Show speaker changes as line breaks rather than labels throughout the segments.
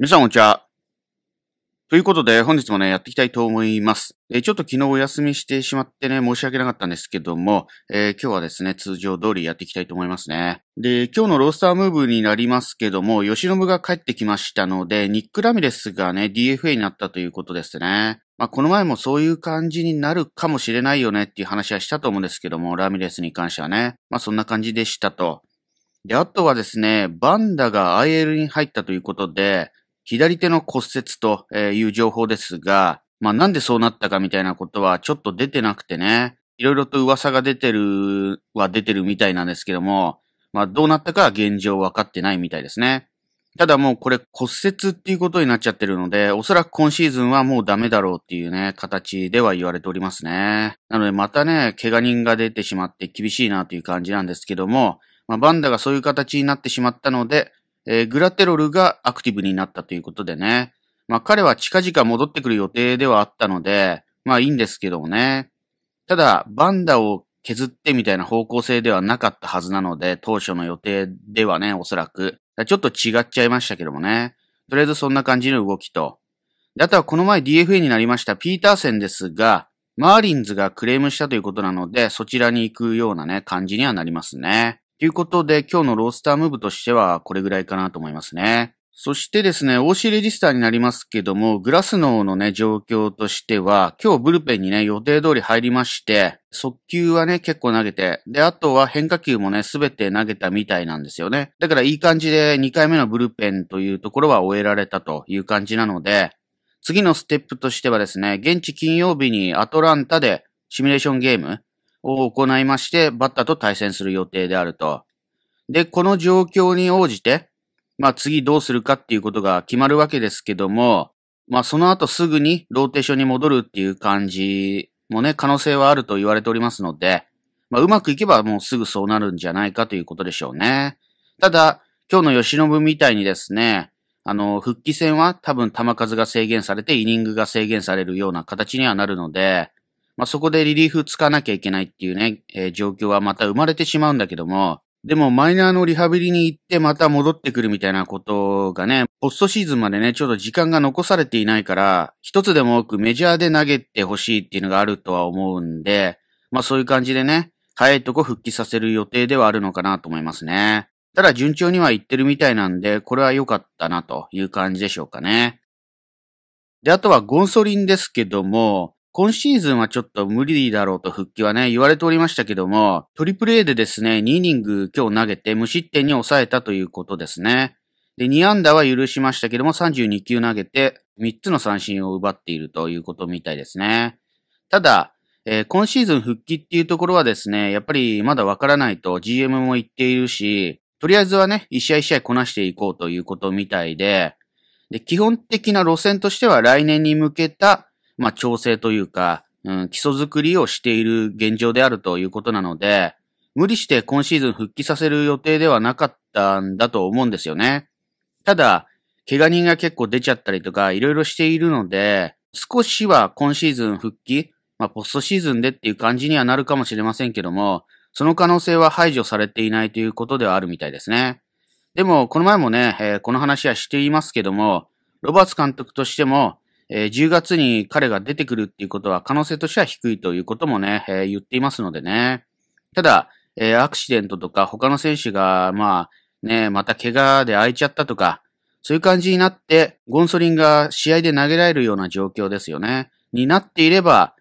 皆さんこんにちは。ということで、本日もね、やっていきたいと思います。えちょっと昨日お休みしてしまってね、申し訳なかったんですけども、えー、今日はですね、通常通りやっていきたいと思いますね。で、今日のロースタームーブになりますけども、吉部が帰ってきましたので、ニック・ラミレスがね、DFA になったということですね。まあ、この前もそういう感じになるかもしれないよねっていう話はしたと思うんですけども、ラミレスに関してはね。まあ、そんな感じでしたと。で、あとはですね、バンダが IL に入ったということで、左手の骨折という情報ですが、まあなんでそうなったかみたいなことはちょっと出てなくてね、いろいろと噂が出てるは出てるみたいなんですけども、まあどうなったかは現状分かってないみたいですね。ただもうこれ骨折っていうことになっちゃってるので、おそらく今シーズンはもうダメだろうっていうね、形では言われておりますね。なのでまたね、怪我人が出てしまって厳しいなという感じなんですけども、まあバンダがそういう形になってしまったので、えー、グラテロルがアクティブになったということでね。まあ彼は近々戻ってくる予定ではあったので、まあいいんですけどもね。ただ、バンダを削ってみたいな方向性ではなかったはずなので、当初の予定ではね、おそらく。ちょっと違っちゃいましたけどもね。とりあえずそんな感じの動きと。であとはこの前 DFA になりましたピーターセンですが、マーリンズがクレームしたということなので、そちらに行くようなね、感じにはなりますね。ということで、今日のロースタームーブとしてはこれぐらいかなと思いますね。そしてですね、OC レジスターになりますけども、グラスノーのね、状況としては、今日ブルペンにね、予定通り入りまして、速球はね、結構投げて、で、あとは変化球もね、すべて投げたみたいなんですよね。だからいい感じで2回目のブルペンというところは終えられたという感じなので、次のステップとしてはですね、現地金曜日にアトランタでシミュレーションゲーム、を行いまして、バッターと対戦する予定であると。で、この状況に応じて、まあ次どうするかっていうことが決まるわけですけども、まあその後すぐにローテーションに戻るっていう感じもね、可能性はあると言われておりますので、まあうまくいけばもうすぐそうなるんじゃないかということでしょうね。ただ、今日の吉信みたいにですね、あの、復帰戦は多分球数が制限されてイニングが制限されるような形にはなるので、まあ、そこでリリーフ使わなきゃいけないっていうね、えー、状況はまた生まれてしまうんだけども、でもマイナーのリハビリに行ってまた戻ってくるみたいなことがね、ポストシーズンまでね、ちょっと時間が残されていないから、一つでも多くメジャーで投げてほしいっていうのがあるとは思うんで、まあそういう感じでね、早いとこ復帰させる予定ではあるのかなと思いますね。ただ順調にはいってるみたいなんで、これは良かったなという感じでしょうかね。で、あとはゴンソリンですけども、今シーズンはちょっと無理だろうと復帰はね、言われておりましたけども、トリプル A でですね、2イニング今日投げて無失点に抑えたということですね。で、2ダーは許しましたけども、32球投げて3つの三振を奪っているということみたいですね。ただ、えー、今シーズン復帰っていうところはですね、やっぱりまだわからないと GM も言っているし、とりあえずはね、一試合一試合こなしていこうということみたいで、で、基本的な路線としては来年に向けたまあ、調整というか、うん、基礎づくりをしている現状であるということなので、無理して今シーズン復帰させる予定ではなかったんだと思うんですよね。ただ、怪我人が結構出ちゃったりとか、いろいろしているので、少しは今シーズン復帰、まあ、ポストシーズンでっていう感じにはなるかもしれませんけども、その可能性は排除されていないということではあるみたいですね。でも、この前もね、えー、この話はしていますけども、ロバーツ監督としても、えー、10月に彼が出てくるっていうことは可能性としては低いということもね、えー、言っていますのでね。ただ、えー、アクシデントとか他の選手が、まあ、ね、また怪我で空いちゃったとか、そういう感じになって、ゴンソリンが試合で投げられるような状況ですよね。になっていれば、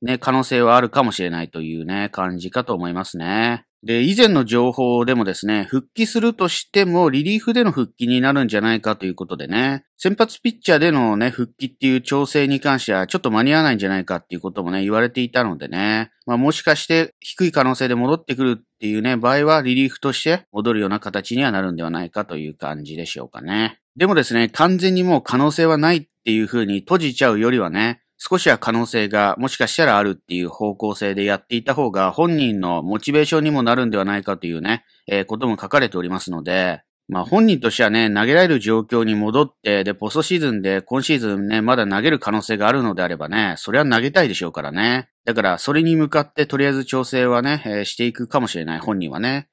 ね、可能性はあるかもしれないというね、感じかと思いますね。で、以前の情報でもですね、復帰するとしてもリリーフでの復帰になるんじゃないかということでね、先発ピッチャーでのね、復帰っていう調整に関してはちょっと間に合わないんじゃないかっていうこともね、言われていたのでね、まあもしかして低い可能性で戻ってくるっていうね、場合はリリーフとして戻るような形にはなるんではないかという感じでしょうかね。でもですね、完全にもう可能性はないっていう風に閉じちゃうよりはね、少しは可能性がもしかしたらあるっていう方向性でやっていた方が本人のモチベーションにもなるんではないかというね、えー、ことも書かれておりますので、まあ本人としてはね、投げられる状況に戻って、で、ポストシーズンで今シーズンね、まだ投げる可能性があるのであればね、それは投げたいでしょうからね。だから、それに向かってとりあえず調整はね、えー、していくかもしれない、本人はね。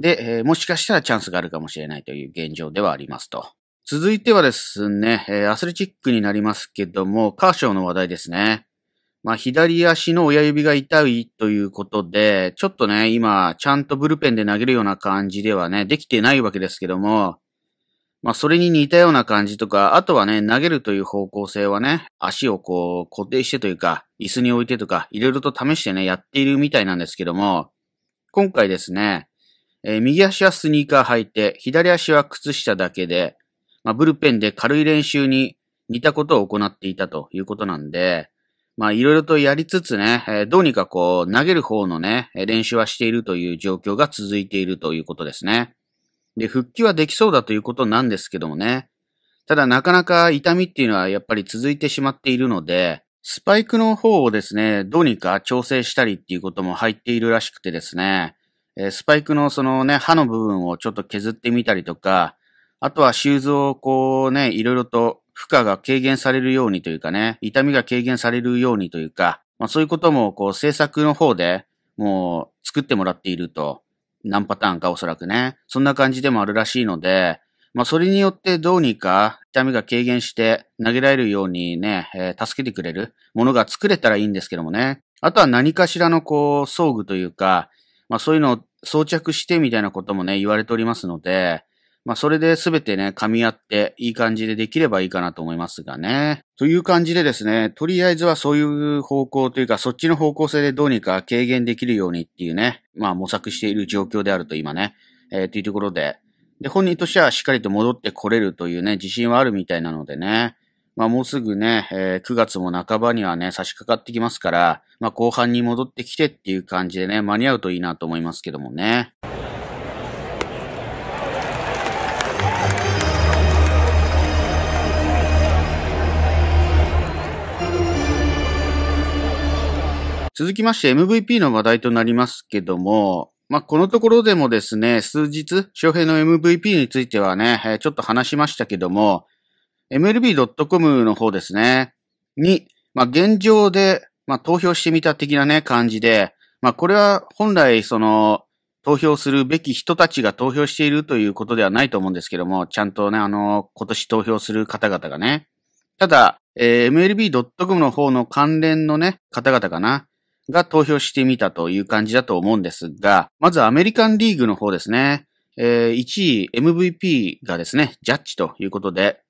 で、えー、もしかしたらチャンスがあるかもしれないという現状ではありますと。続いてはですね、えアスレチックになりますけども、カーショーの話題ですね。まあ、左足の親指が痛いということで、ちょっとね、今、ちゃんとブルペンで投げるような感じではね、できてないわけですけども、まあ、それに似たような感じとか、あとはね、投げるという方向性はね、足をこう、固定してというか、椅子に置いてとか、いろいろと試してね、やっているみたいなんですけども、今回ですね、えー、右足はスニーカー履いて、左足は靴下だけで、まあ、ブルペンで軽い練習に似たことを行っていたということなんで、まあ、いろいろとやりつつね、えー、どうにかこう、投げる方のね、練習はしているという状況が続いているということですね。で、復帰はできそうだということなんですけどもね。ただ、なかなか痛みっていうのはやっぱり続いてしまっているので、スパイクの方をですね、どうにか調整したりっていうことも入っているらしくてですね、スパイクのそのね、歯の部分をちょっと削ってみたりとか、あとは修造をこうね、いろいろと負荷が軽減されるようにというかね、痛みが軽減されるようにというか、まあそういうこともこう制作の方でもう作ってもらっていると、何パターンかおそらくね、そんな感じでもあるらしいので、まあそれによってどうにか痛みが軽減して投げられるようにね、えー、助けてくれるものが作れたらいいんですけどもね。あとは何かしらのこう装具というか、まあそういうのを装着してみたいなこともね、言われておりますので、まあ、それで全てね、噛み合って、いい感じでできればいいかなと思いますがね。という感じでですね、とりあえずはそういう方向というか、そっちの方向性でどうにか軽減できるようにっていうね、まあ、模索している状況であると今ね、えー、というところで、で、本人としてはしっかりと戻ってこれるというね、自信はあるみたいなのでね、まあもうすぐね、えー、9月も半ばにはね、差し掛かってきますから、まあ後半に戻ってきてっていう感じでね、間に合うといいなと思いますけどもね。続きまして MVP の話題となりますけども、まあ、このところでもですね、数日、翔平の MVP についてはね、ちょっと話しましたけども、MLB.com の方ですね、に、まあ、現状で、まあ、投票してみた的なね、感じで、まあ、これは本来、その、投票するべき人たちが投票しているということではないと思うんですけども、ちゃんとね、あの、今年投票する方々がね。ただ、えー、MLB.com の方の関連のね、方々かな。が投票してみたという感じだと思うんですが、まずアメリカンリーグの方ですね。えー、1位 MVP がですね、ジャッジということで、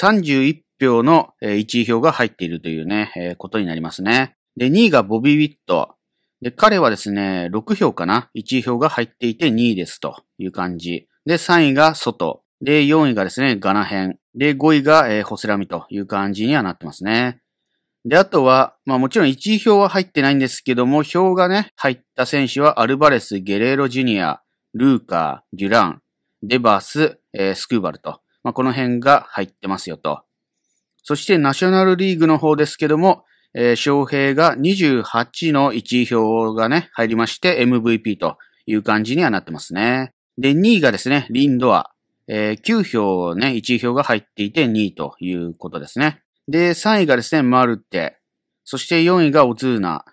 31票の1位票が入っているというね、えー、ことになりますね。で、2位がボビー・ウィット。で、彼はですね、6票かな ?1 位票が入っていて2位ですという感じ。で、3位が外。で、4位がですね、ガナ編。で、5位が、えー、ホセラミという感じにはなってますね。で、あとは、まあもちろん1位票は入ってないんですけども、票がね、入った選手はアルバレス、ゲレーロジュニア、ルーカー、デュラン、デバース、えー、スクーバルと。まあこの辺が入ってますよと。そしてナショナルリーグの方ですけども、えー、翔平が28の1位票がね、入りまして MVP という感じにはなってますね。で、2位がですね、リンドア。えー、9票ね、1位票が入っていて2位ということですね。で、3位がですね、マルテ。そして4位がオズーナ。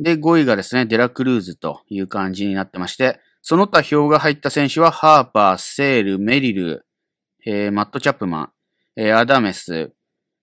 で、5位がですね、デラクルーズという感じになってまして、その他票が入った選手は、ハーパー、セール、メリル、えー、マット・チャップマン、えー、アダメス、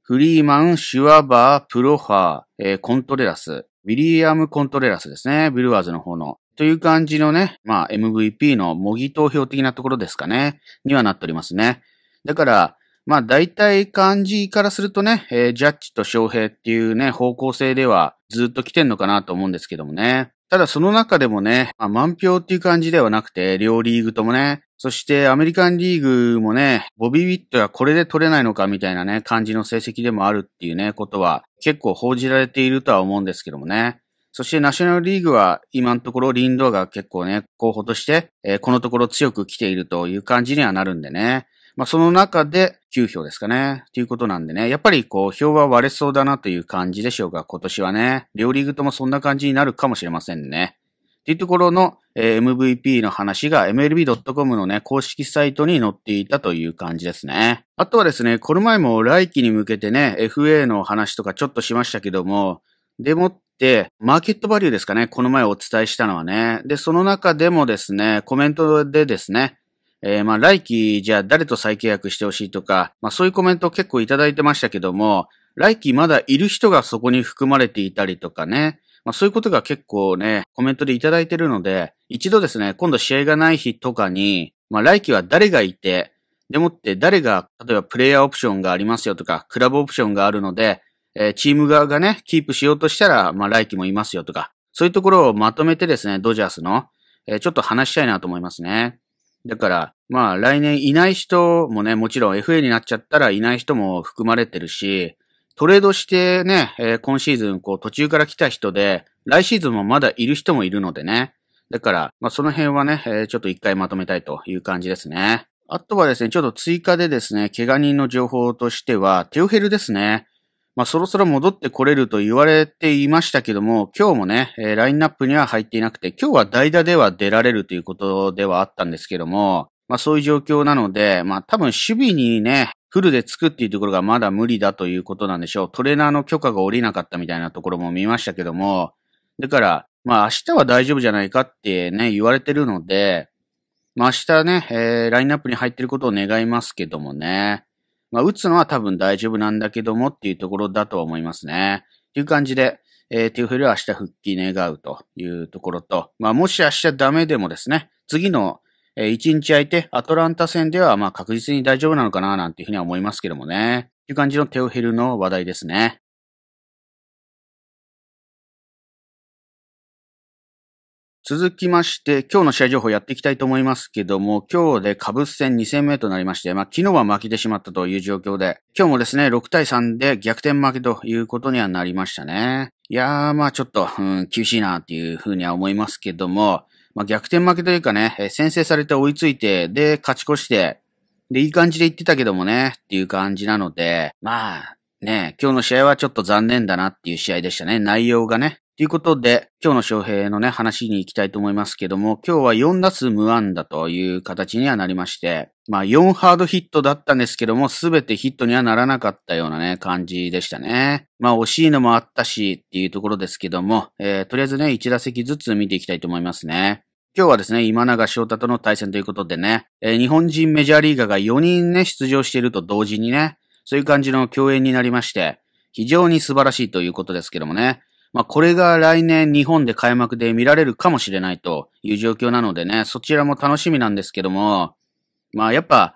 フリーマン、シュワバー、プロハー、えー、コントレラス、ウィリアム・コントレラスですね、ブルワーズの方の。という感じのね、まあ MVP の模擬投票的なところですかね、にはなっておりますね。だから、まあ大体感じからするとね、えー、ジャッジと翔平っていうね、方向性ではずっと来てんのかなと思うんですけどもね。ただその中でもね、まあ、満票っていう感じではなくて、両リーグともね、そしてアメリカンリーグもね、ボビー・ウィットはこれで取れないのかみたいなね、感じの成績でもあるっていうね、ことは結構報じられているとは思うんですけどもね。そしてナショナルリーグは今のところリンドが結構ね、候補として、えー、このところ強く来ているという感じにはなるんでね。まあ、その中で9票ですかね。ということなんでね。やっぱりこう、票は割れそうだなという感じでしょうが、今年はね。両リーグともそんな感じになるかもしれませんね。っていうところの、え MVP の話が MLB.com のね、公式サイトに載っていたという感じですね。あとはですね、この前も来季に向けてね、FA の話とかちょっとしましたけども、でもって、マーケットバリューですかね、この前お伝えしたのはね。で、その中でもですね、コメントでですね、えー、まあ、来期、じゃあ誰と再契約してほしいとか、まあ、そういうコメント結構いただいてましたけども、来期まだいる人がそこに含まれていたりとかね、まあ、そういうことが結構ね、コメントでいただいてるので、一度ですね、今度試合がない日とかに、まあ、来期は誰がいて、でもって誰が、例えばプレイヤーオプションがありますよとか、クラブオプションがあるので、えー、チーム側がね、キープしようとしたら、まあ、来期もいますよとか、そういうところをまとめてですね、ドジャースの、えー、ちょっと話したいなと思いますね。だから、まあ来年いない人もね、もちろん FA になっちゃったらいない人も含まれてるし、トレードしてね、えー、今シーズンこう途中から来た人で、来シーズンもまだいる人もいるのでね。だから、まあその辺はね、えー、ちょっと一回まとめたいという感じですね。あとはですね、ちょっと追加でですね、怪我人の情報としては、テオヘルですね。まあ、そろそろ戻ってこれると言われていましたけども、今日もね、えー、ラインナップには入っていなくて、今日は代打では出られるということではあったんですけども、まあ、そういう状況なので、まあ、多分守備にね、フルでつくっていうところがまだ無理だということなんでしょう。トレーナーの許可が下りなかったみたいなところも見ましたけども、だから、まあ明日は大丈夫じゃないかってね、言われてるので、まあ明日ね、えー、ラインナップに入ってることを願いますけどもね。まあ、打つのは多分大丈夫なんだけどもっていうところだとは思いますね。っていう感じで、えー、ティフルは明日復帰願うというところと、まあ、もし明日ダメでもですね、次の、えー、1日空いて、アトランタ戦では、まあ、確実に大丈夫なのかな、なんていうふうには思いますけどもね。という感じのテオヘルの話題ですね。続きまして、今日の試合情報やっていきたいと思いますけども、今日でカブス戦2戦目となりまして、まあ昨日は負けてしまったという状況で、今日もですね、6対3で逆転負けということにはなりましたね。いやー、まあちょっと、うん、厳しいなっていうふうには思いますけども、まあ逆転負けというかね、先制されて追いついて、で、勝ち越して、で、いい感じで行ってたけどもね、っていう感じなので、まあ、ね、今日の試合はちょっと残念だなっていう試合でしたね。内容がね、ということで、今日の翔平のね、話に行きたいと思いますけども、今日は4打数無安打という形にはなりまして、まあ4ハードヒットだったんですけども、すべてヒットにはならなかったようなね、感じでしたね。まあ惜しいのもあったしっていうところですけども、えー、とりあえずね、1打席ずつ見ていきたいと思いますね。今日はですね、今永翔太との対戦ということでね、えー、日本人メジャーリーガーが4人ね、出場していると同時にね、そういう感じの共演になりまして、非常に素晴らしいということですけどもね。まあ、これが来年日本で開幕で見られるかもしれないという状況なのでね、そちらも楽しみなんですけども、まあ、やっぱ、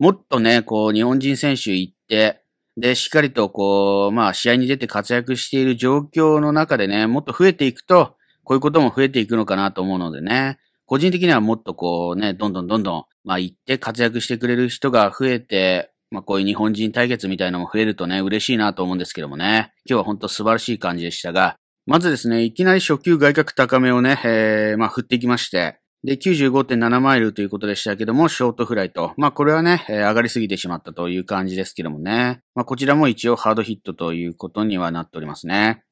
もっとね、こう、日本人選手行って、で、しっかりとこう、まあ、試合に出て活躍している状況の中でね、もっと増えていくと、こういうことも増えていくのかなと思うのでね、個人的にはもっとこうね、どんどんどんどん、まあ、行って活躍してくれる人が増えて、まあ、こういう日本人対決みたいなのも増えるとね、嬉しいなと思うんですけどもね。今日は本当素晴らしい感じでしたが、まずですね、いきなり初級外角高めをね、えー、まあ、振ってきまして、で、95.7マイルということでしたけども、ショートフライと。まあ、これはね、えー、上がりすぎてしまったという感じですけどもね。まあ、こちらも一応ハードヒットということにはなっておりますね。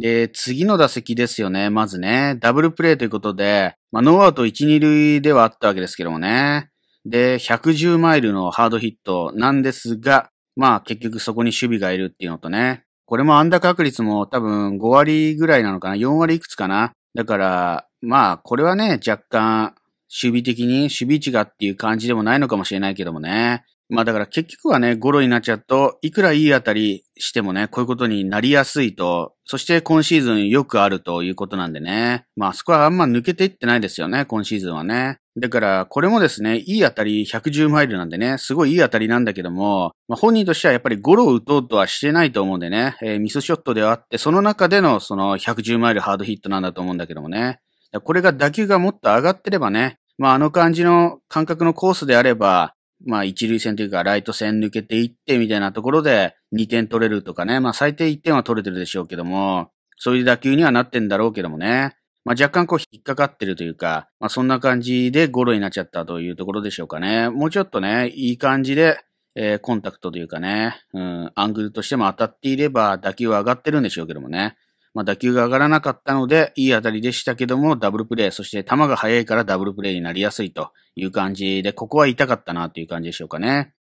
で、次の打席ですよね。まずね、ダブルプレイということで、まあ、ノーアウト1、2塁ではあったわけですけどもね。で、110マイルのハードヒットなんですが、まあ結局そこに守備がいるっていうのとね、これも安打確率も多分5割ぐらいなのかな ?4 割いくつかなだから、まあこれはね、若干守備的に守備値がっていう感じでもないのかもしれないけどもね。まあだから結局はね、ゴロになっちゃうと、いくらいい当たりしてもね、こういうことになりやすいと、そして今シーズンよくあるということなんでね。まあそこはあんま抜けていってないですよね、今シーズンはね。だから、これもですね、いい当たり110マイルなんでね、すごいいい当たりなんだけども、まあ、本人としてはやっぱりゴロを打とうとはしてないと思うんでね、えー、ミスショットではあって、その中でのその110マイルハードヒットなんだと思うんだけどもね。これが打球がもっと上がってればね、まああの感じの感覚のコースであれば、まあ一塁線というかライト線抜けていってみたいなところで2点取れるとかね、まあ最低1点は取れてるでしょうけども、そういう打球にはなってんだろうけどもね。まあ、若干こう引っかかってるというか、まあ、そんな感じでゴロになっちゃったというところでしょうかね。もうちょっとね、いい感じで、えー、コンタクトというかね、うん、アングルとしても当たっていれば打球は上がってるんでしょうけどもね。まあ、打球が上がらなかったので、いい当たりでしたけども、ダブルプレイ、そして球が速いからダブルプレイになりやすいという感じで、ここは痛かったなという感じでしょうかね。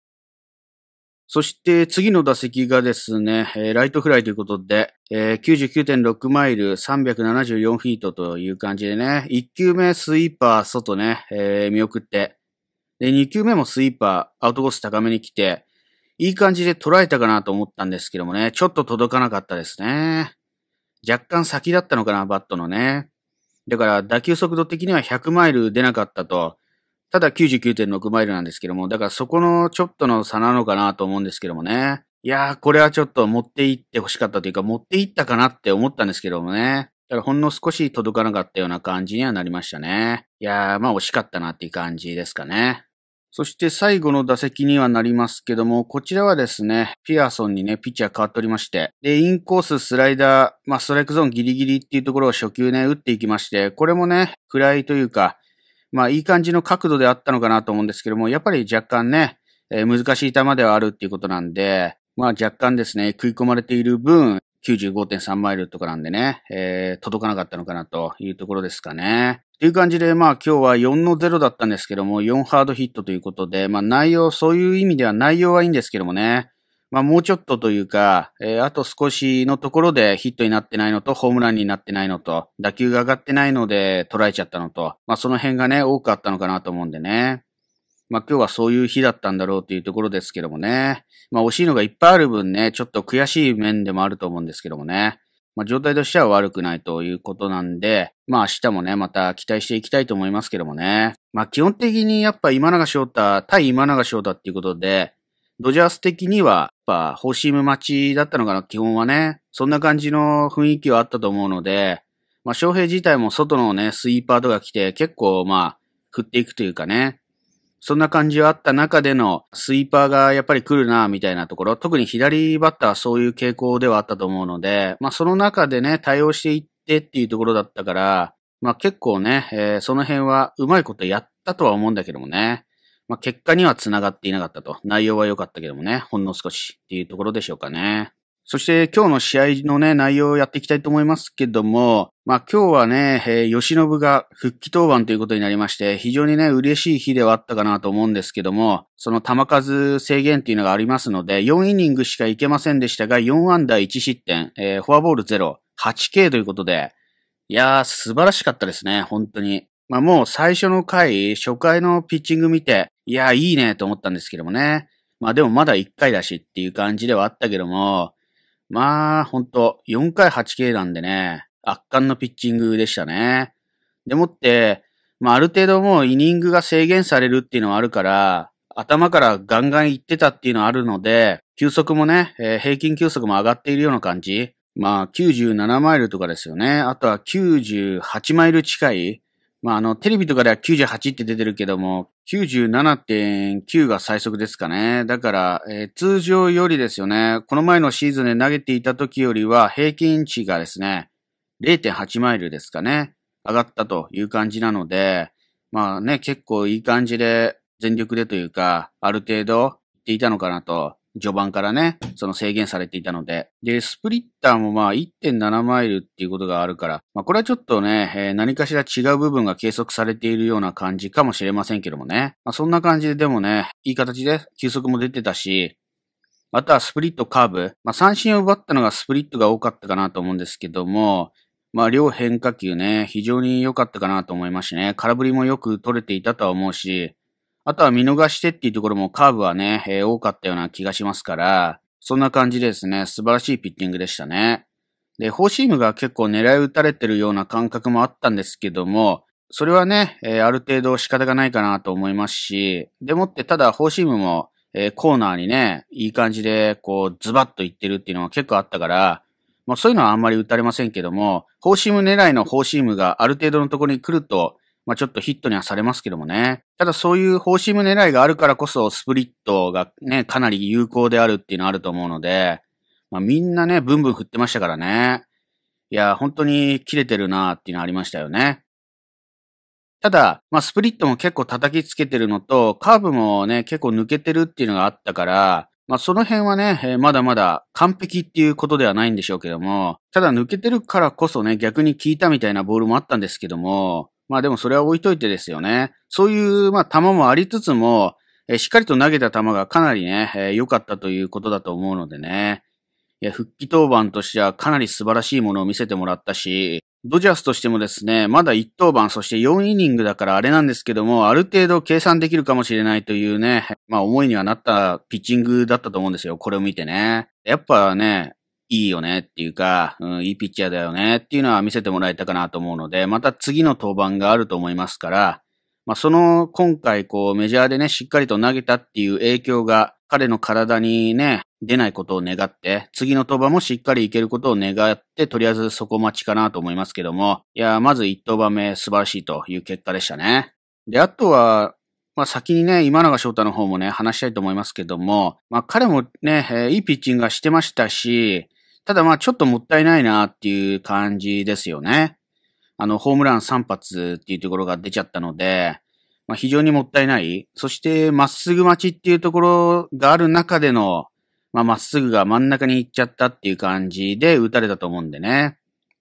そして次の打席がですね、えー、ライトフライということで、えー、99.6マイル374フィートという感じでね、1球目スイーパー外ね、えー、見送って、で、2球目もスイーパーアウトコース高めに来て、いい感じで捉えたかなと思ったんですけどもね、ちょっと届かなかったですね。若干先だったのかな、バットのね。だから打球速度的には100マイル出なかったと。ただ99.6マイルなんですけども、だからそこのちょっとの差なのかなと思うんですけどもね。いやー、これはちょっと持っていって欲しかったというか、持っていったかなって思ったんですけどもね。だからほんの少し届かなかったような感じにはなりましたね。いやー、まあ惜しかったなっていう感じですかね。そして最後の打席にはなりますけども、こちらはですね、ピアソンにね、ピッチャー変わっておりまして、で、インコース、スライダー、まあ、ストライクゾーンギリギリっていうところを初球ね、打っていきまして、これもね、暗いというか、まあ、いい感じの角度であったのかなと思うんですけども、やっぱり若干ね、えー、難しい球ではあるっていうことなんで、まあ若干ですね、食い込まれている分、95.3マイルとかなんでね、えー、届かなかったのかなというところですかね。という感じで、まあ今日は4の0だったんですけども、4ハードヒットということで、まあ内容、そういう意味では内容はいいんですけどもね、まあもうちょっとというか、えー、あと少しのところでヒットになってないのと、ホームランになってないのと、打球が上がってないので捉えちゃったのと、まあその辺がね、多くあったのかなと思うんでね。まあ今日はそういう日だったんだろうというところですけどもね。まあ惜しいのがいっぱいある分ね、ちょっと悔しい面でもあると思うんですけどもね。まあ状態としては悪くないということなんで、まあ明日もね、また期待していきたいと思いますけどもね。まあ基本的にやっぱ今永翔太、対今永翔太っていうことで、ドジャース的には、やっぱ、ホーシーム待ちだったのかな、基本はね。そんな感じの雰囲気はあったと思うので、まあ、翔平自体も外のね、スイーパーとか来て、結構まあ、振っていくというかね、そんな感じはあった中でのスイーパーがやっぱり来るな、みたいなところ、特に左バッターはそういう傾向ではあったと思うので、まあその中でね、対応していってっていうところだったから、まあ結構ね、えー、その辺はうまいことやったとは思うんだけどもね。まあ結果には繋がっていなかったと。内容は良かったけどもね、ほんの少しっていうところでしょうかね。そして今日の試合のね、内容をやっていきたいと思いますけども、まあ今日はね、えー、吉信が復帰登板ということになりまして、非常にね、嬉しい日ではあったかなと思うんですけども、その球数制限っていうのがありますので、4イニングしかいけませんでしたが、4アンダー1失点、えー、フォアボール0、8K ということで、いやー、素晴らしかったですね、本当に。まあもう最初の回、初回のピッチング見て、いやーいいねと思ったんですけどもね。まあでもまだ1回だしっていう感じではあったけども、まあ、ほんと、4回 8K なんでね、圧巻のピッチングでしたね。でもって、まあ、ある程度もうイニングが制限されるっていうのはあるから、頭からガンガンいってたっていうのはあるので、球速もね、えー、平均球速も上がっているような感じ。まあ、97マイルとかですよね。あとは98マイル近い。まあ、あの、テレビとかでは98って出てるけども、97.9が最速ですかね。だから、えー、通常よりですよね、この前のシーズンで投げていた時よりは平均値がですね、0.8マイルですかね、上がったという感じなので、まあね、結構いい感じで、全力でというか、ある程度、っていたのかなと序盤からね、その制限されていたので。で、スプリッターもまあ1.7マイルっていうことがあるから、まあこれはちょっとね、えー、何かしら違う部分が計測されているような感じかもしれませんけどもね。まあそんな感じででもね、いい形で球速も出てたし、あとはスプリットカーブ。まあ三振を奪ったのがスプリットが多かったかなと思うんですけども、まあ、両変化球ね、非常に良かったかなと思いますしね、空振りもよく取れていたとは思うし、あとは見逃してっていうところもカーブはね、えー、多かったような気がしますから、そんな感じでですね、素晴らしいピッティングでしたね。で、フォーシームが結構狙い撃たれてるような感覚もあったんですけども、それはね、えー、ある程度仕方がないかなと思いますし、でもってただフォーシームも、えー、コーナーにね、いい感じで、こう、ズバッといってるっていうのは結構あったから、まあそういうのはあんまり打たれませんけども、フォーシーム狙いのフォーシームがある程度のところに来ると、まあ、ちょっとヒットにはされますけどもね。ただそういう方針狙いがあるからこそ、スプリットがね、かなり有効であるっていうのはあると思うので、まあ、みんなね、ブンブン振ってましたからね。いや、本当に切れてるなっていうのはありましたよね。ただ、まあ、スプリットも結構叩きつけてるのと、カーブもね、結構抜けてるっていうのがあったから、まあ、その辺はね、えー、まだまだ完璧っていうことではないんでしょうけども、ただ抜けてるからこそね、逆に効いたみたいなボールもあったんですけども、まあでもそれは置いといてですよね。そういう、まあ球もありつつも、えー、しっかりと投げた球がかなりね、良、えー、かったということだと思うのでね。いや、復帰登板としてはかなり素晴らしいものを見せてもらったし、ドジャースとしてもですね、まだ1登板、そして4イニングだからあれなんですけども、ある程度計算できるかもしれないというね、まあ思いにはなったピッチングだったと思うんですよ。これを見てね。やっぱね、いいよねっていうか、うん、いいピッチャーだよねっていうのは見せてもらえたかなと思うので、また次の登板があると思いますから、まあ、その今回こうメジャーでね、しっかりと投げたっていう影響が彼の体にね、出ないことを願って、次の登板もしっかりいけることを願って、とりあえずそこ待ちかなと思いますけども、いや、まず一登板目素晴らしいという結果でしたね。で、あとは、まあ先にね、今永翔太の方もね、話したいと思いますけども、まあ彼もね、えー、いいピッチングがしてましたし、ただまあちょっともったいないなっていう感じですよね。あの、ホームラン3発っていうところが出ちゃったので、まあ、非常にもったいない。そして、まっすぐ待ちっていうところがある中での、まあ、まっすぐが真ん中に行っちゃったっていう感じで打たれたと思うんでね。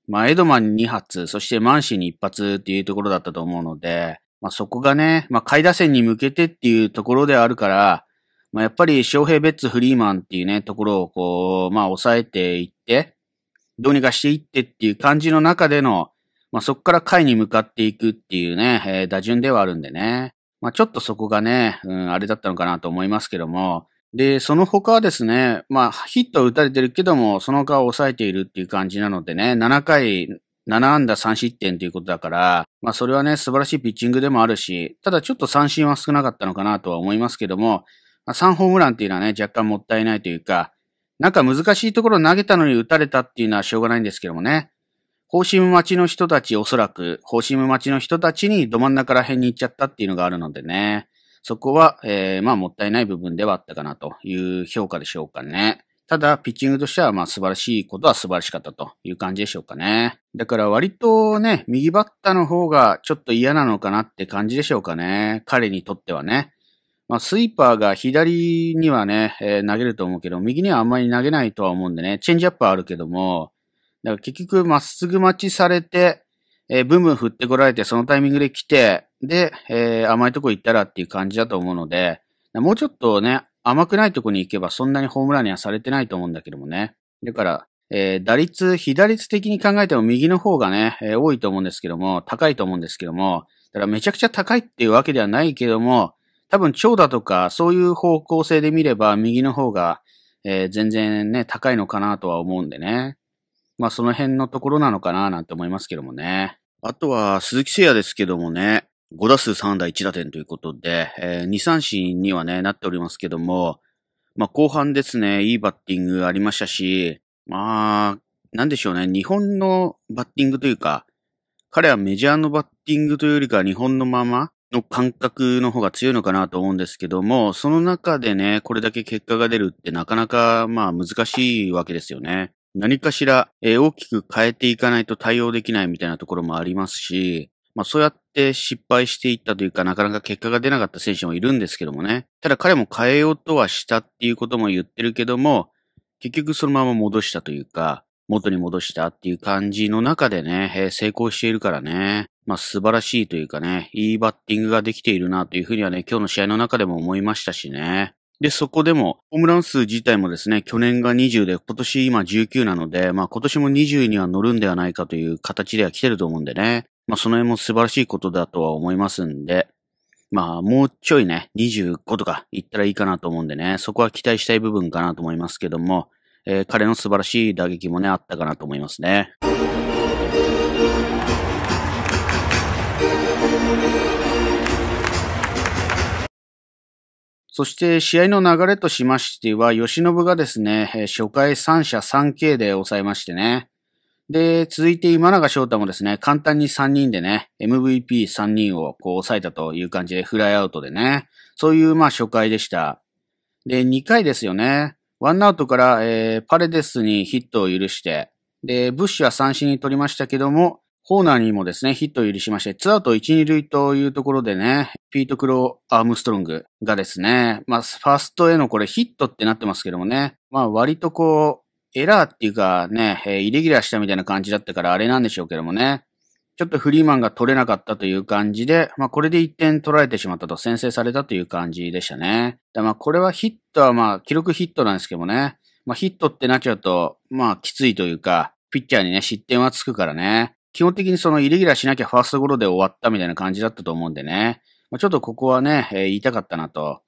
まあ、エドマン2発、そしてマンシーに1発っていうところだったと思うので、まあ、そこがね、まあ、下位打線に向けてっていうところであるから、まあ、やっぱり、翔平ベッツ・フリーマンっていうね、ところをこう、まあ、抑えていって、どうにかしていってっていう感じの中での、まあ、そこから回に向かっていくっていうね、えー、打順ではあるんでね。まあ、ちょっとそこがね、うん、あれだったのかなと思いますけども。で、その他はですね、まあ、ヒットを打たれてるけども、その他を抑えているっていう感じなのでね、7回、7安打3失点ということだから、まあ、それはね、素晴らしいピッチングでもあるし、ただちょっと三振は少なかったのかなとは思いますけども、まあ、3ホームランっていうのはね、若干もったいないというか、なんか難しいところ投げたのに打たれたっていうのはしょうがないんですけどもね。方針待ちの人たち、おそらく、方針待ちの人たちにど真ん中ら辺に行っちゃったっていうのがあるのでね。そこは、えー、まあ、もったいない部分ではあったかなという評価でしょうかね。ただ、ピッチングとしては、まあ、素晴らしいことは素晴らしかったという感じでしょうかね。だから割とね、右バッターの方がちょっと嫌なのかなって感じでしょうかね。彼にとってはね。まあ、スイーパーが左にはね、えー、投げると思うけど、右にはあんまり投げないとは思うんでね、チェンジアップはあるけども、だから結局、まっすぐ待ちされて、えー、ブンブン振ってこられて、そのタイミングで来て、で、えー、甘いとこ行ったらっていう感じだと思うので、もうちょっとね、甘くないとこに行けばそんなにホームランにはされてないと思うんだけどもね。だから、えー、打率、被打率的に考えても右の方がね、えー、多いと思うんですけども、高いと思うんですけども、だからめちゃくちゃ高いっていうわけではないけども、多分長打とかそういう方向性で見れば右の方が、えー、全然ね、高いのかなとは思うんでね。まあその辺のところなのかななんて思いますけどもね。あとは鈴木誠也ですけどもね、5打数3打1打点ということで、えー、2三振にはね、なっておりますけども、まあ後半ですね、いいバッティングありましたし、まあ、なんでしょうね、日本のバッティングというか、彼はメジャーのバッティングというよりか日本のまま、の感覚の方が強いのかなと思うんですけども、その中でね、これだけ結果が出るってなかなかまあ難しいわけですよね。何かしら、えー、大きく変えていかないと対応できないみたいなところもありますし、まあそうやって失敗していったというかなかなか結果が出なかった選手もいるんですけどもね。ただ彼も変えようとはしたっていうことも言ってるけども、結局そのまま戻したというか、元に戻したっていう感じの中でね、え成功しているからね。まあ、素晴らしいというかね、いいバッティングができているなというふうにはね、今日の試合の中でも思いましたしね。で、そこでも、ホームラン数自体もですね、去年が20で、今年今19なので、まあ今年も20には乗るんではないかという形では来てると思うんでね。まあその辺も素晴らしいことだとは思いますんで、まあもうちょいね、25とか言ったらいいかなと思うんでね、そこは期待したい部分かなと思いますけども、えー、彼の素晴らしい打撃もね、あったかなと思いますね。そして試合の流れとしましては、吉信がですね、初回3者 3K で抑えましてね。で、続いて今永翔太もですね、簡単に3人でね、MVP3 人をこう抑えたという感じでフライアウトでね、そういうまあ初回でした。で、2回ですよね。ワンアウトから、えー、パレデスにヒットを許して、で、ブッシュは三振に取りましたけども、コーナーにもですね、ヒットを許しまして、ツアーと1、2塁というところでね、ピート・クロー・アームストロングがですね、まあ、ファーストへのこれヒットってなってますけどもね、まあ、割とこう、エラーっていうかね、えー、イレギュラーしたみたいな感じだったからあれなんでしょうけどもね、ちょっとフリーマンが取れなかったという感じで、まあ、これで1点取られてしまったと、先制されたという感じでしたね。まあ、これはヒットはまあ、記録ヒットなんですけどもね、まあ、ヒットってなっちゃうと、まあ、きついというか、ピッチャーにね、失点はつくからね。基本的にそのイレギュラーしなきゃファーストゴロで終わったみたいな感じだったと思うんでね。ちょっとここはね、えー、言いたかったなと。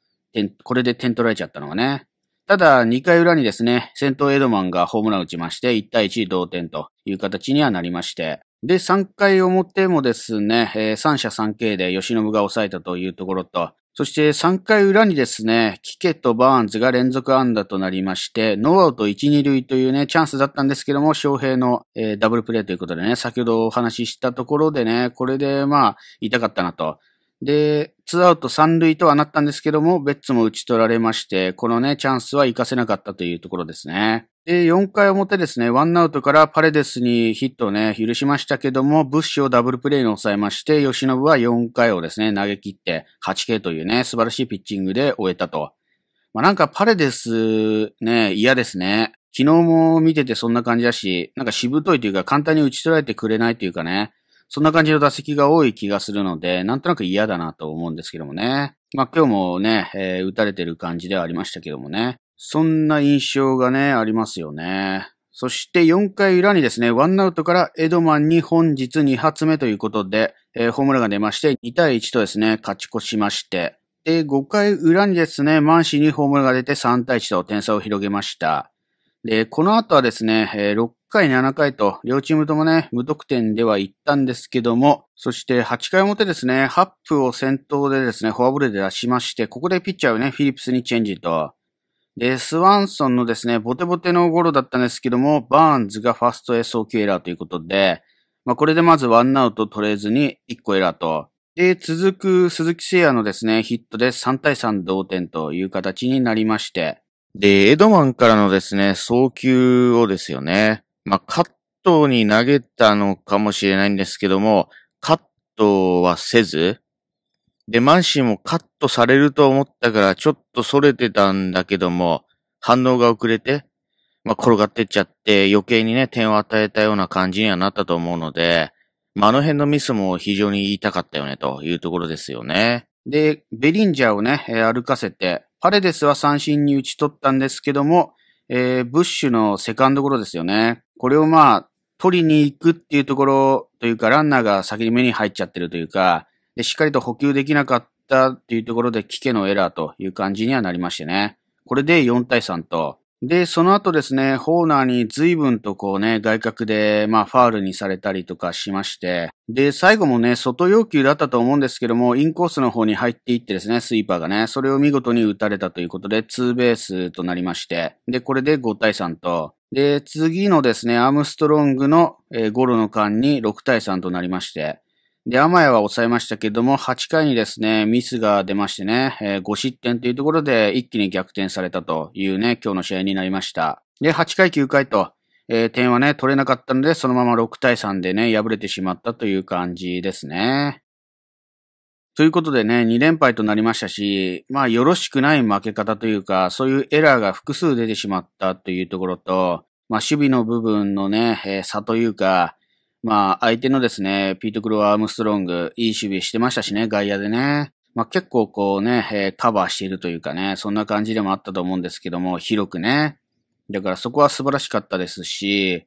これで点取られちゃったのはね。ただ、2回裏にですね、先頭エドマンがホームラン打ちまして、1対1同点という形にはなりまして。で、3回表もですね、えー、三者三 k で吉野部が抑えたというところと、そして3回裏にですね、キケとバーンズが連続安打となりまして、ノーアウト1、2塁というね、チャンスだったんですけども、翔平の、えー、ダブルプレーということでね、先ほどお話ししたところでね、これでまあ、痛かったなと。で、2アウト3塁とはなったんですけども、ベッツも打ち取られまして、このね、チャンスは活かせなかったというところですね。で、4回表ですね、ワンアウトからパレデスにヒットをね、許しましたけども、ブッシュをダブルプレイに抑えまして、吉信は4回をですね、投げ切って、8K というね、素晴らしいピッチングで終えたと。まあ、なんかパレデス、ね、嫌ですね。昨日も見ててそんな感じだし、なんかしぶといというか簡単に打ち取られてくれないというかね、そんな感じの打席が多い気がするので、なんとなく嫌だなと思うんですけどもね。まあ今日もね、えー、打たれてる感じではありましたけどもね。そんな印象がね、ありますよね。そして4回裏にですね、ワンアウトからエドマンに本日2発目ということで、えー、ホームランが出まして、2対1とですね、勝ち越しまして、で、5回裏にですね、マンシーにホームランが出て3対1と点差を広げました。で、この後はですね、6回、7回と、両チームともね、無得点では行ったんですけども、そして8回表ですね、ハップを先頭でですね、フォアボールで出しまして、ここでピッチャーをね、フィリップスにチェンジと、で、スワンソンのですね、ボテボテのゴロだったんですけども、バーンズがファースト SOQ エラーということで、まあ、これでまずワンアウト取れずに1個エラーと。で、続く鈴木誠也のですね、ヒットで3対3同点という形になりまして。で、エドマンからのですね、送球をですよね。まあ、カットに投げたのかもしれないんですけども、カットはせず、で、マンシーもカットされると思ったから、ちょっと逸れてたんだけども、反応が遅れて、まあ、転がってっちゃって、余計にね、点を与えたような感じにはなったと思うので、まあ、あの辺のミスも非常に言いたかったよね、というところですよね。で、ベリンジャーをね、歩かせて、パレデスは三振に打ち取ったんですけども、えー、ブッシュのセカンドゴロですよね。これをまあ、取りに行くっていうところというか、ランナーが先に目に入っちゃってるというか、で、しっかりと補給できなかったっていうところで、キケのエラーという感じにはなりましてね。これで4対3と。で、その後ですね、ホーナーに随分とこうね、外角で、まあ、ファールにされたりとかしまして、で、最後もね、外要求だったと思うんですけども、インコースの方に入っていってですね、スイーパーがね、それを見事に打たれたということで、ツーベースとなりまして、で、これで5対3と、で、次のですね、アームストロングの、えー、ゴロの間に6対3となりまして、で、甘えは抑えましたけども、8回にですね、ミスが出ましてね、えー、5失点というところで一気に逆転されたというね、今日の試合になりました。で、8回、9回と、えー、点はね、取れなかったので、そのまま6対3でね、敗れてしまったという感じですね。ということでね、2連敗となりましたし、まあ、よろしくない負け方というか、そういうエラーが複数出てしまったというところと、まあ、守備の部分のね、えー、差というか、まあ、相手のですね、ピート・クロー・アームストロング、いい守備してましたしね、外野でね。まあ、結構こうね、えー、カバーしているというかね、そんな感じでもあったと思うんですけども、広くね。だからそこは素晴らしかったですし、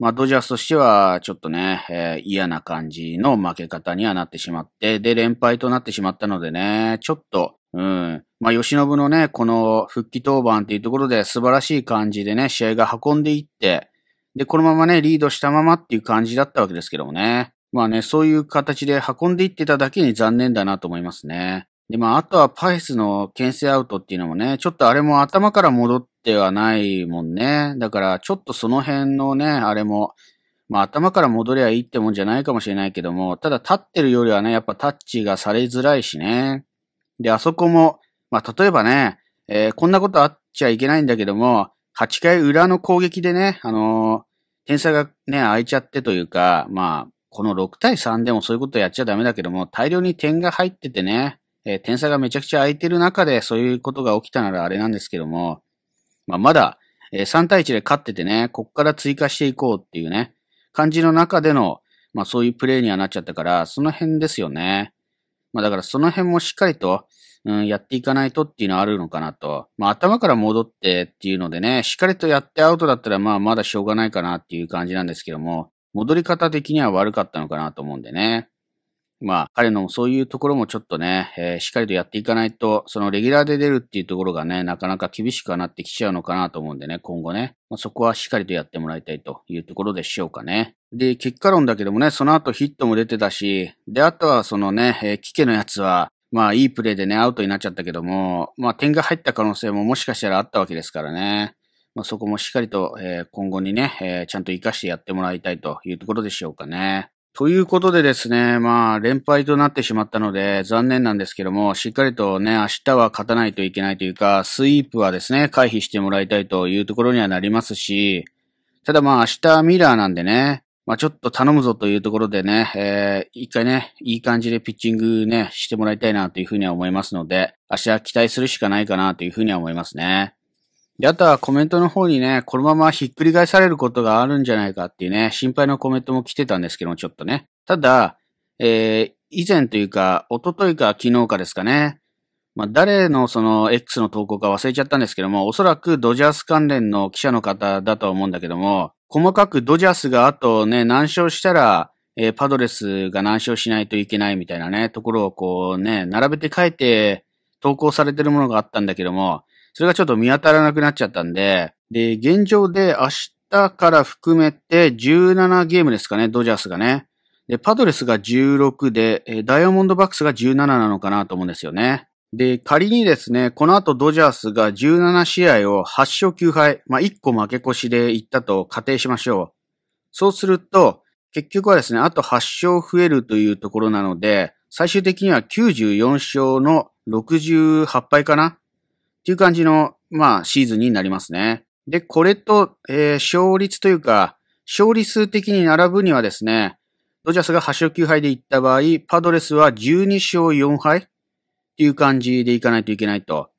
まあ、ドジャースとしては、ちょっとね、えー、嫌な感じの負け方にはなってしまって、で、連敗となってしまったのでね、ちょっと、うん。まあ、吉部のね、この復帰登板っていうところで素晴らしい感じでね、試合が運んでいって、で、このままね、リードしたままっていう感じだったわけですけどもね。まあね、そういう形で運んでいってただけに残念だなと思いますね。で、まあ、あとはパイスの牽制アウトっていうのもね、ちょっとあれも頭から戻ってはないもんね。だから、ちょっとその辺のね、あれも、まあ、頭から戻りゃいいってもんじゃないかもしれないけども、ただ立ってるよりはね、やっぱタッチがされづらいしね。で、あそこも、まあ、例えばね、えー、こんなことあっちゃいけないんだけども、8回裏の攻撃でね、あのー、点差がね、空いちゃってというか、まあ、この6対3でもそういうことやっちゃダメだけども、大量に点が入っててね、えー、点差がめちゃくちゃ空いてる中でそういうことが起きたならあれなんですけども、まあ、まだ、えー、3対1で勝っててね、こっから追加していこうっていうね、感じの中での、まあそういうプレーにはなっちゃったから、その辺ですよね。まあだからその辺もしっかりと、うん、やっていかないとっていうのはあるのかなと。まあ、頭から戻ってっていうのでね、しっかりとやってアウトだったら、まあ、まだしょうがないかなっていう感じなんですけども、戻り方的には悪かったのかなと思うんでね。まあ、彼のそういうところもちょっとね、えー、しっかりとやっていかないと、そのレギュラーで出るっていうところがね、なかなか厳しくはなってきちゃうのかなと思うんでね、今後ね。まあ、そこはしっかりとやってもらいたいというところでしょうかね。で、結果論だけどもね、その後ヒットも出てたし、で、あとはそのね、えー、キケのやつは、まあ、いいプレーでね、アウトになっちゃったけども、まあ、点が入った可能性ももしかしたらあったわけですからね。まあ、そこもしっかりと、えー、今後にね、えー、ちゃんと活かしてやってもらいたいというところでしょうかね。ということでですね、まあ、連敗となってしまったので、残念なんですけども、しっかりとね、明日は勝たないといけないというか、スイープはですね、回避してもらいたいというところにはなりますし、ただまあ、明日ミラーなんでね、まあ、ちょっと頼むぞというところでね、えー、一回ね、いい感じでピッチングね、してもらいたいなというふうには思いますので、明日は期待するしかないかなというふうには思いますね。で、あとはコメントの方にね、このままひっくり返されることがあるんじゃないかっていうね、心配のコメントも来てたんですけども、ちょっとね。ただ、えー、以前というか、おとといか昨日かですかね。まあ、誰のその X の投稿か忘れちゃったんですけども、おそらくドジャース関連の記者の方だと思うんだけども、細かくドジャースがあとね、何勝したら、えー、パドレスが何勝しないといけないみたいなね、ところをこうね、並べて書いて投稿されてるものがあったんだけども、それがちょっと見当たらなくなっちゃったんで、で、現状で明日から含めて17ゲームですかね、ドジャースがね。で、パドレスが16で、えー、ダイヤモンドバックスが17なのかなと思うんですよね。で、仮にですね、この後ドジャースが17試合を8勝9敗、まあ、1個負け越しでいったと仮定しましょう。そうすると、結局はですね、あと8勝増えるというところなので、最終的には94勝の68敗かなっていう感じの、まあ、シーズンになりますね。で、これと、えー、勝率というか、勝利数的に並ぶにはですね、ドジャースが8勝9敗でいった場合、パドレスは12勝4敗ていう感じでいかないといけないと。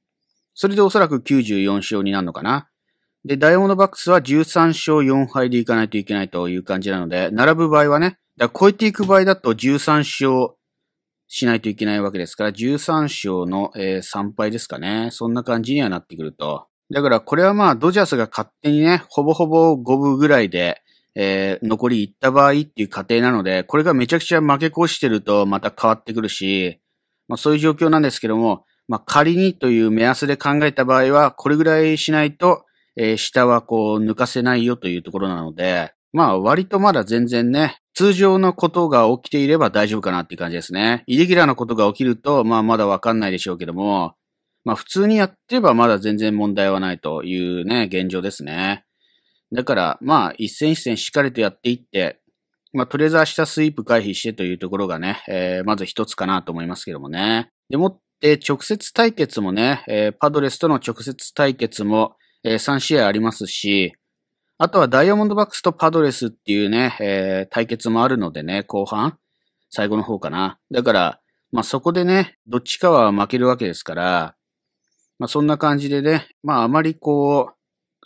それでおそらく94勝になるのかな。で、ダイヤモンドバックスは13勝4敗でいかないといけないという感じなので、並ぶ場合はね、だから超えていく場合だと13勝しないといけないわけですから、13勝の、えー、3敗ですかね。そんな感じにはなってくると。だからこれはまあ、ドジャースが勝手にね、ほぼほぼ5分ぐらいで、えー、残り行った場合っていう過程なので、これがめちゃくちゃ負け越してるとまた変わってくるし、まあ、そういう状況なんですけども、まあ、仮にという目安で考えた場合は、これぐらいしないと、えー、下はこう抜かせないよというところなので、まあ割とまだ全然ね、通常のことが起きていれば大丈夫かなっていう感じですね。イレギュラーなことが起きると、まあまだわかんないでしょうけども、まあ普通にやってればまだ全然問題はないというね、現状ですね。だからまあ一戦一戦しっかりとやっていって、まあ、トレザーたスイープ回避してというところがね、えー、まず一つかなと思いますけどもね。でもって、直接対決もね、えー、パドレスとの直接対決も、えー、3試合ありますし、あとはダイヤモンドバックスとパドレスっていうね、えー、対決もあるのでね、後半、最後の方かな。だから、まあ、そこでね、どっちかは負けるわけですから、まあ、そんな感じでね、まあ、あまりこう、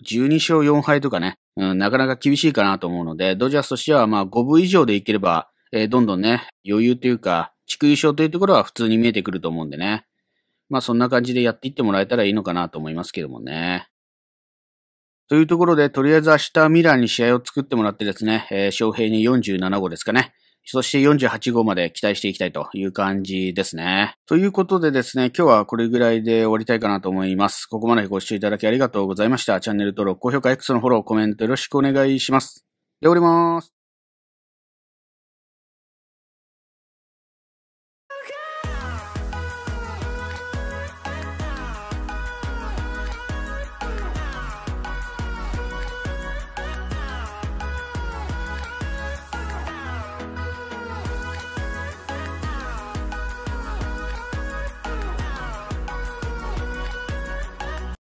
12勝4敗とかね、うん、なかなか厳しいかなと思うので、ドジャースとしてはまあ5分以上でいければ、えー、どんどんね、余裕というか、地区優勝というところは普通に見えてくると思うんでね。まあそんな感じでやっていってもらえたらいいのかなと思いますけどもね。というところで、とりあえず明日ミラーに試合を作ってもらってですね、えー、翔平に47号ですかね。そして48号まで期待していきたいという感じですね。ということでですね、今日はこれぐらいで終わりたいかなと思います。ここまでご視聴いただきありがとうございました。チャンネル登録、高評価、X のフォロー、コメントよろしくお願いします。でおります。